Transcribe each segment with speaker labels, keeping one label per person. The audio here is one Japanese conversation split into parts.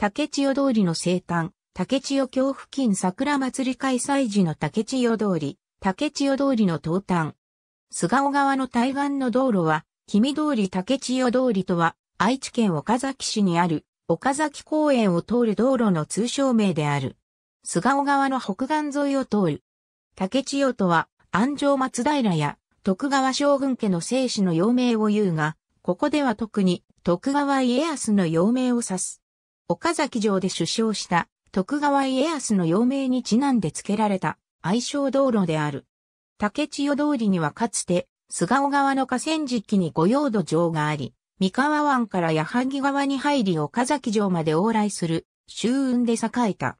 Speaker 1: 竹千代通りの生誕、竹千代京付近桜祭り開催時の竹千代通り、竹千代通りの東端。菅尾川の対岸の道路は、君通り竹千代通りとは、愛知県岡崎市にある、岡崎公園を通る道路の通称名である。菅尾川の北岸沿いを通る。竹千代とは、安城松平や徳川将軍家の生死の幼名を言うが、ここでは特に徳川家康の幼名を指す。岡崎城で首相した徳川家康の幼名にちなんで付けられた愛称道路である。竹千代通りにはかつて、菅尾川の河川敷に御用土城があり、三河湾から矢作川に入り岡崎城まで往来する、周運で栄えた。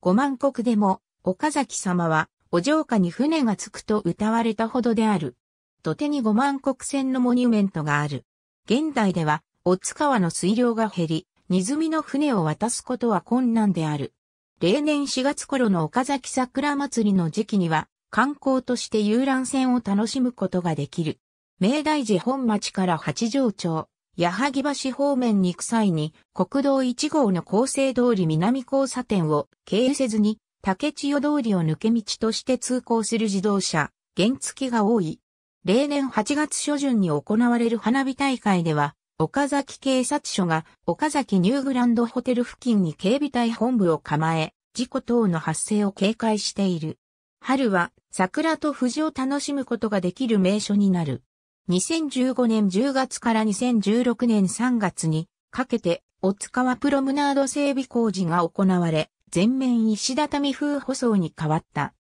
Speaker 1: 五万国でも、岡崎様は、お城下に船が着くと歌われたほどである。土手に五万国船のモニュメントがある。現代では、大ツ川の水量が減り、荷積みの船を渡すことは困難である。例年4月頃の岡崎桜祭りの時期には、観光として遊覧船を楽しむことができる。明大寺本町から八条町、矢作橋方面に行く際に、国道1号の厚生通り南交差点を経由せずに、竹千代通りを抜け道として通行する自動車、原付が多い。例年8月初旬に行われる花火大会では、岡崎警察署が岡崎ニューグランドホテル付近に警備隊本部を構え、事故等の発生を警戒している。春は桜と藤を楽しむことができる名所になる。2015年10月から2016年3月にかけて大塚はプロムナード整備工事が行われ、全面石畳風舗装に変わった。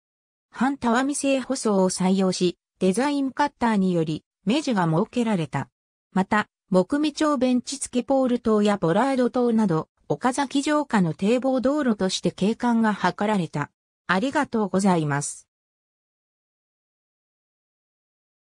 Speaker 1: 半タワミ製舗装を採用し、デザインカッターにより、目地が設けられた。また、木見町ベンチ付きポール島やボラード島など、岡崎城下の堤防道路として景観が図られた。ありがとうございます。